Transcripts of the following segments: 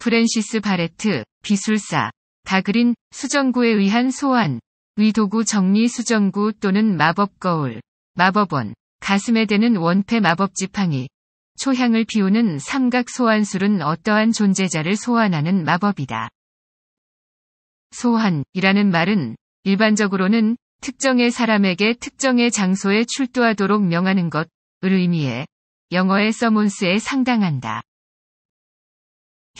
프랜시스 바레트, 비술사, 다그린, 수정구에 의한 소환, 위도구 정리 수정구 또는 마법 거울, 마법원, 가슴에 대는 원패 마법 지팡이, 초향을 피우는 삼각 소환술은 어떠한 존재자를 소환하는 마법이다. 소환이라는 말은 일반적으로는 특정의 사람에게 특정의 장소에 출두하도록 명하는 것을 의미해 영어의 서몬스에 상당한다.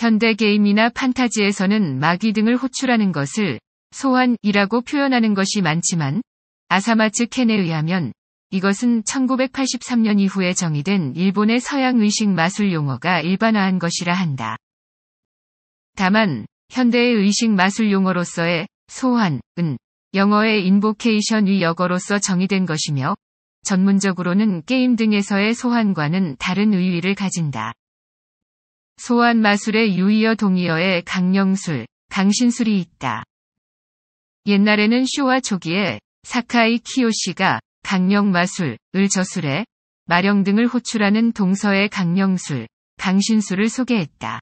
현대 게임이나 판타지에서는 마귀 등을 호출하는 것을 소환이라고 표현하는 것이 많지만 아사마츠 켄에 의하면 이것은 1983년 이후에 정의된 일본의 서양 의식 마술 용어가 일반화한 것이라 한다. 다만 현대의 의식 마술 용어로서의 소환은 영어의 인보케이션이 역어로서 정의된 것이며 전문적으로는 게임 등에서의 소환과는 다른 의미를 가진다. 소환 마술의 유이어 동이어에 강령술, 강신술이 있다. 옛날에는 쇼와 초기에 사카이 키요시가 강령마술을 저술해 마령 등을 호출하는 동서의 강령술, 강신술을 소개했다.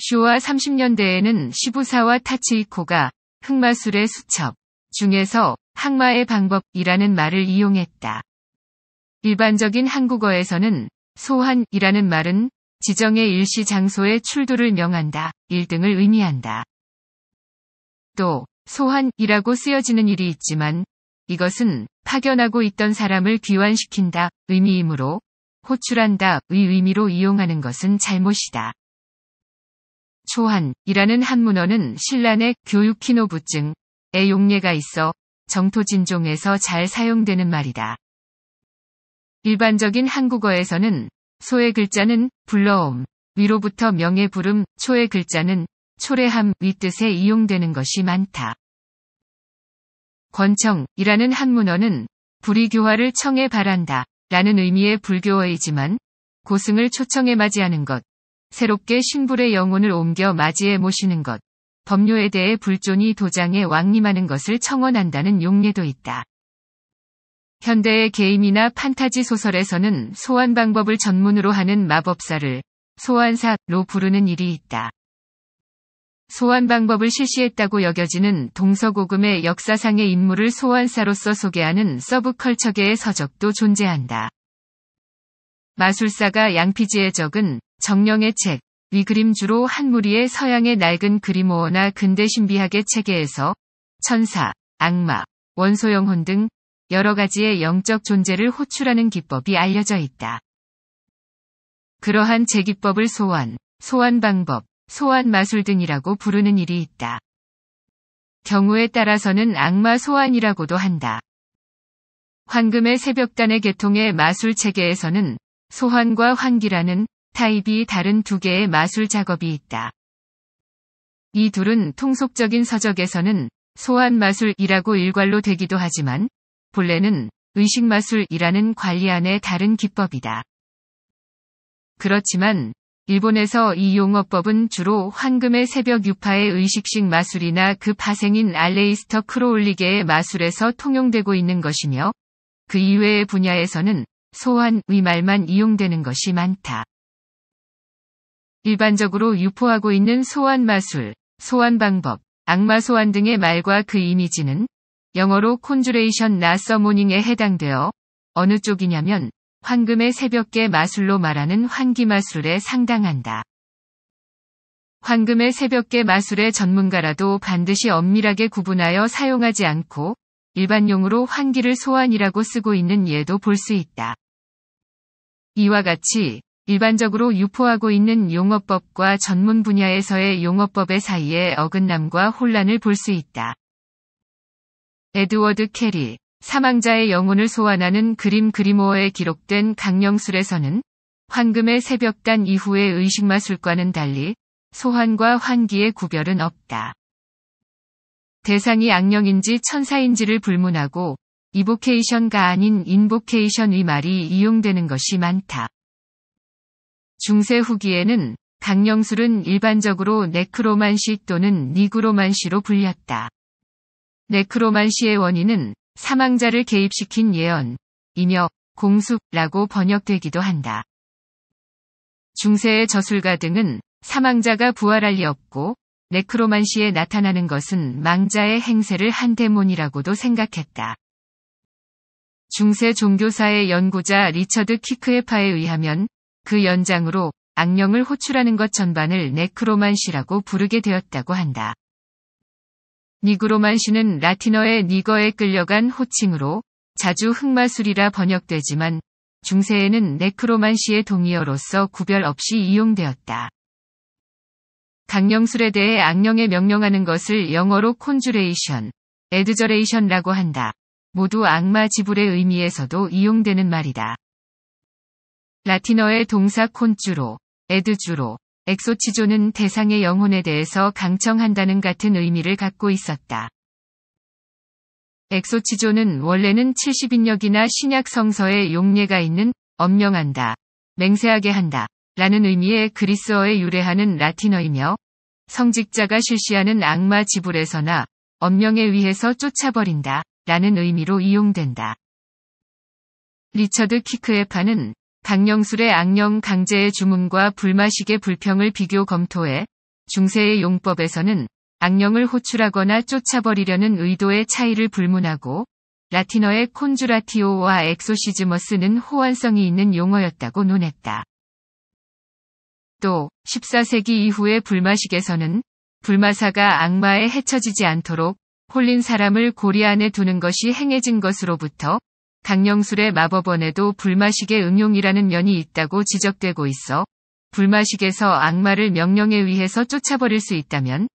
쇼와 30년대에는 시부사와 타치이코가 흑마술의 수첩 중에서 항마의 방법이라는 말을 이용했다. 일반적인 한국어에서는 소환이라는 말은 지정의 일시 장소에 출도를 명한다, 1등을 의미한다. 또, 소환이라고 쓰여지는 일이 있지만, 이것은 파견하고 있던 사람을 귀환시킨다, 의미이므로, 호출한다, 의 의미로 이용하는 것은 잘못이다. 초한이라는 한문어는 신란의 교육키노부증의 용례가 있어 정토진종에서 잘 사용되는 말이다. 일반적인 한국어에서는 소의 글자는 불러옴, 위로부터 명예 부름, 초의 글자는 초래함, 윗뜻에 이용되는 것이 많다. 권청이라는 한문어는 불의 교화를 청해 바란다 라는 의미의 불교어이지만 고승을 초청해 맞이하는 것, 새롭게 신불의 영혼을 옮겨 맞이해 모시는 것, 법료에 대해 불존이 도장에 왕림하는 것을 청원한다는 용례도 있다. 현대의 게임이나 판타지 소설에서는 소환 방법을 전문으로 하는 마법사를 소환사로 부르는 일이 있다. 소환 방법을 실시했다고 여겨지는 동서고금의 역사상의 인물을 소환사로서 소개하는 서브컬처계의 서적도 존재한다. 마술사가 양피지의 적은 정령의 책, 위그림주로 한 무리의 서양의 낡은 그리모어나 근대 신비학의 체계에서 천사, 악마, 원소영혼 등 여러 가지의 영적 존재를 호출하는 기법이 알려져 있다. 그러한 제기법을 소환, 소환 방법, 소환 마술 등이라고 부르는 일이 있다. 경우에 따라서는 악마 소환이라고도 한다. 황금의 새벽단의 계통의 마술 체계에서는 소환과 환기라는 타입이 다른 두 개의 마술 작업이 있다. 이 둘은 통속적인 서적에서는 소환 마술이라고 일괄로 되기도 하지만 본래는 의식마술이라는 관리안의 다른 기법이다. 그렇지만 일본에서 이 용어법은 주로 황금의 새벽 유파의 의식식 마술이나 그 파생인 알레이스터 크로올리게의 마술에서 통용되고 있는 것이며 그 이외의 분야에서는 소환 위말만 이용되는 것이 많다. 일반적으로 유포하고 있는 소환 마술, 소환 방법, 악마 소환 등의 말과 그 이미지는 영어로 콘주레이션 나 서모닝에 해당되어 어느 쪽이냐면 황금의 새벽계 마술로 말하는 환기마술에 상당한다. 황금의 새벽계 마술의 전문가라도 반드시 엄밀하게 구분하여 사용하지 않고 일반용으로 환기를 소환이라고 쓰고 있는 예도 볼 수 있다. 이와 같이 일반적으로 유포하고 있는 용어법과 전문 분야에서의 용어법의 사이에 어긋남과 혼란을 볼 수 있다. 에드워드 캐리, 사망자의 영혼을 소환하는 그림 그리모어에 기록된 강령술에서는 황금의 새벽단 이후의 의식마술과는 달리 소환과 환기의 구별은 없다. 대상이 악령인지 천사인지를 불문하고 이보케이션가 아닌 인보케이션의 말이 이용되는 것이 많다. 중세 후기에는 강령술은 일반적으로 네크로만시 또는 니그로만시로 불렸다. 네크로만시의 원인은 사망자를 개입시킨 예언이며 공숙라고 번역되기도 한다. 중세의 저술가 등은 사망자가 부활할 리 없고 네크로만시에 나타나는 것은 망자의 행세를 한대문이라고도 생각했다. 중세 종교사의 연구자 리처드 키크에파에 의하면 그 연장으로 악령을 호출하는 것 전반을 네크로만시라고 부르게 되었다고 한다. 니그로만시는 라틴어의 니거에 끌려간 호칭으로 자주 흑마술이라 번역되지만 중세에는 네크로만시의 동의어로서 구별 없이 이용되었다. 강령술에 대해 악령에 명령하는 것을 영어로 콘주레이션, 에드저레이션라고 한다. 모두 악마 지불의 의미에서도 이용되는 말이다. 라틴어의 동사 콘주로, 에드주로, 엑소치조는 대상의 영혼에 대해서 강청한다는 같은 의미를 갖고 있었다. 엑소치조는 원래는 70인역이나 신약 성서에 용례가 있는 엄명한다, 맹세하게 한다 라는 의미의 그리스어에 유래하는 라틴어이며 성직자가 실시하는 악마 지불에서나 엄명에 의해서 쫓아버린다 라는 의미로 이용된다. 리처드 키크의 판은 강령술의 악령 강제의 주문과 불마식의 불평을 비교 검토해 중세의 용법에서는 악령을 호출하거나 쫓아버리려는 의도의 차이를 불문하고 라틴어의 콘주라티오와 엑소시즈머스는 호환성이 있는 용어였다고 논했다. 또 14세기 이후의 불마식에서는 불마사가 악마에 해쳐지지 않도록 홀린 사람을 고리 안에 두는 것이 행해진 것으로부터 강령술의 마법원에도 불마식의 응용이라는 면이 있다고 지적되고 있어 불마식에서 악마를 명령에 의해서 쫓아버릴 수 있다면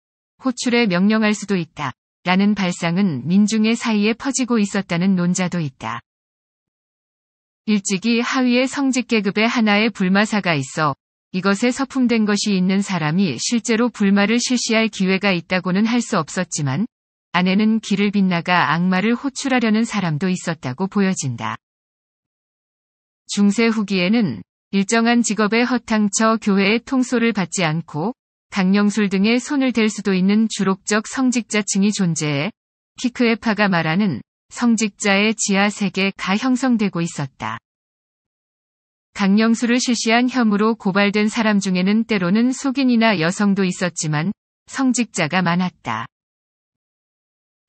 호출에 명령할 수도 있다. 라는 발상은 민중의 사이에 퍼지고 있었다는 논자도 있다. 일찍이 하위의 성직계급의 하나의 불마사가 있어 이것에 서품된 것이 있는 사람이 실제로 불마를 실시할 기회가 있다고는 할 수 없었지만 아내는 길을 빗나가 악마를 호출하려는 사람도 있었다고 보여진다. 중세 후기에는 일정한 직업에 허탕쳐 교회의 통솔을 받지 않고 강령술 등의 손을 댈 수도 있는 주록적 성직자층이 존재해 키크에파가 말하는 성직자의 지하 세계가 형성되고 있었다. 강령술을 실시한 혐으로 고발된 사람 중에는 때로는 속인이나 여성도 있었지만 성직자가 많았다.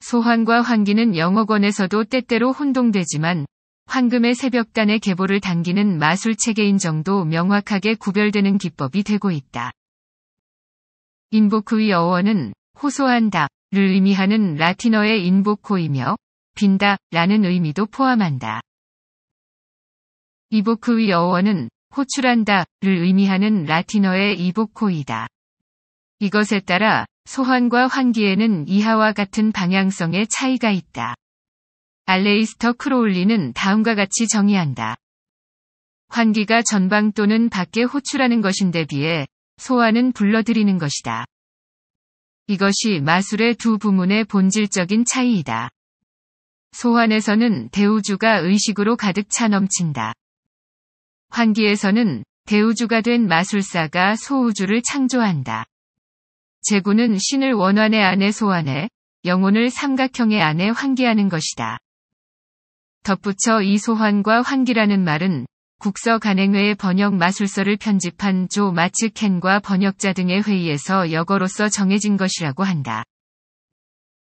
소환과 환기는 영어권에서도 때때로 혼동되지만 황금의 새벽단의 계보를 당기는 마술 체계인 정도 명확하게 구별되는 기법이 되고 있다. 인보크의 어원은 호소한다를 의미하는 라틴어의 인보코이며 빈다라는 의미도 포함한다. 이보크의 어원은 호출한다를 의미하는 라틴어의 이보코이다. 이것에 따라 소환과 환기에는 이하와 같은 방향성의 차이가 있다. 알레이스터 크로울리는 다음과 같이 정의한다. 환기가 전방 또는 밖에 호출하는 것인데 비해 소환은 불러들이는 것이다. 이것이 마술의 두 부문의 본질적인 차이이다. 소환에서는 대우주가 의식으로 가득 차 넘친다. 환기에서는 대우주가 된 마술사가 소우주를 창조한다. 재구는 신을 원환의 안에 소환해 영혼을 삼각형의 안에 환기하는 것이다. 덧붙여 이 소환과 환기라는 말은 국서 간행회의 번역 마술서를 편집한 조 마츠켄과 번역자 등의 회의에서 여거로서 정해진 것이라고 한다.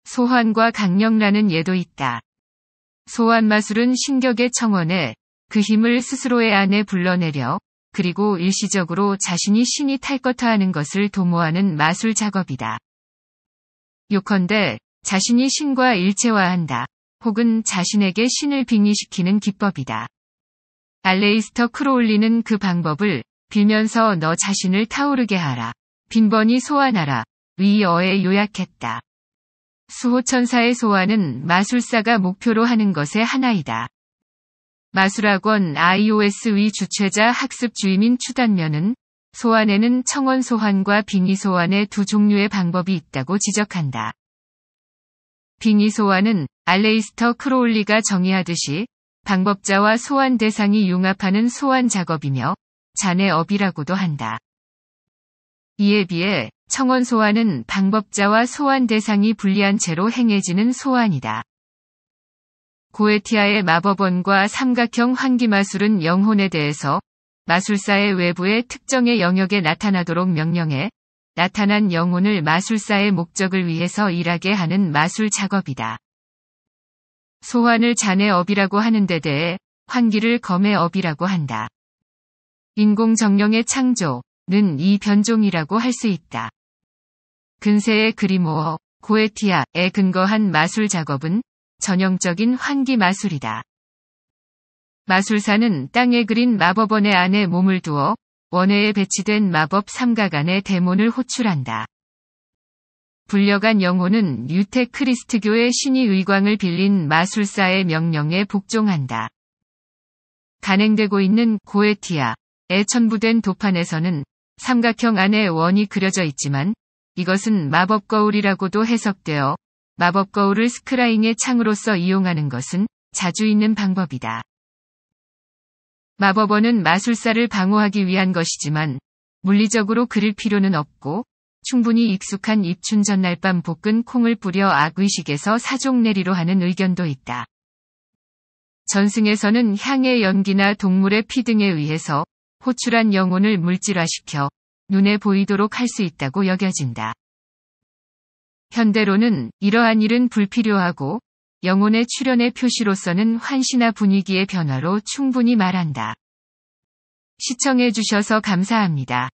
소환과 강령라는 예도 있다. 소환 마술은 신격의 청원에 그 힘을 스스로의 안에 불러내려 그리고 일시적으로 자신이 신이 탈것화 하는 것을 도모하는 마술 작업이다. 요컨대 자신이 신과 일체화한다. 혹은 자신에게 신을 빙의시키는 기법이다. 알레이스터 크로올리는 그 방법을 빌면서 너 자신을 타오르게 하라. 빈번히 소환하라. 위어에 요약했다. 수호천사의 소환은 마술사가 목표로 하는 것의 하나이다. 마술학원 IOS위 주최자 학습 주임인 추단면은 소환에는 청원 소환과 빙의 소환의 두 종류의 방법이 있다고 지적한다. 빙의 소환은 알레이스터 크로올리가 정의하듯이 방법자와 소환 대상이 융합하는 소환 작업이며 잔해업이라고도 한다. 이에 비해 청원 소환은 방법자와 소환 대상이 불리한 채로 행해지는 소환이다. 고에티아의 마법원과 삼각형 환기마술은 영혼에 대해서 마술사의 외부의 특정의 영역에 나타나도록 명령해 나타난 영혼을 마술사의 목적을 위해서 일하게 하는 마술 작업이다. 소환을 잔해업이라고 하는 데 대해 환기를 검의업이라고 한다. 인공정령의 창조는 이 변종이라고 할 수 있다. 근세의 그리모어, 고에티아에 근거한 마술 작업은 전형적인 환기 마술이다. 마술사는 땅에 그린 마법원의 안에 몸을 두어 원해에 배치된 마법 삼각 안에 데몬을 호출한다. 불려간 영혼은 유태 크리스트교의 신이 의광을 빌린 마술사의 명령에 복종한다. 간행되고 있는 고에티아에 첨부된 도판에서는 삼각형 안에 원이 그려져 있지만 이것은 마법 거울이라고도 해석되어 마법 거울을 스크라잉의 창으로서 이용하는 것은 자주 있는 방법이다. 마법원은 마술사를 방어하기 위한 것이지만 물리적으로 그릴 필요는 없고 충분히 익숙한 입춘 전날 밤 볶은 콩을 뿌려 악의식에서 사족내리로 하는 의견도 있다. 전승에서는 향의 연기나 동물의 피 등에 의해서 호출한 영혼을 물질화시켜 눈에 보이도록 할 수 있다고 여겨진다. 현대로는 이러한 일은 불필요하고 영혼의 출현의 표시로서는 환시나 분위기의 변화로 충분히 말한다. 시청해주셔서 감사합니다.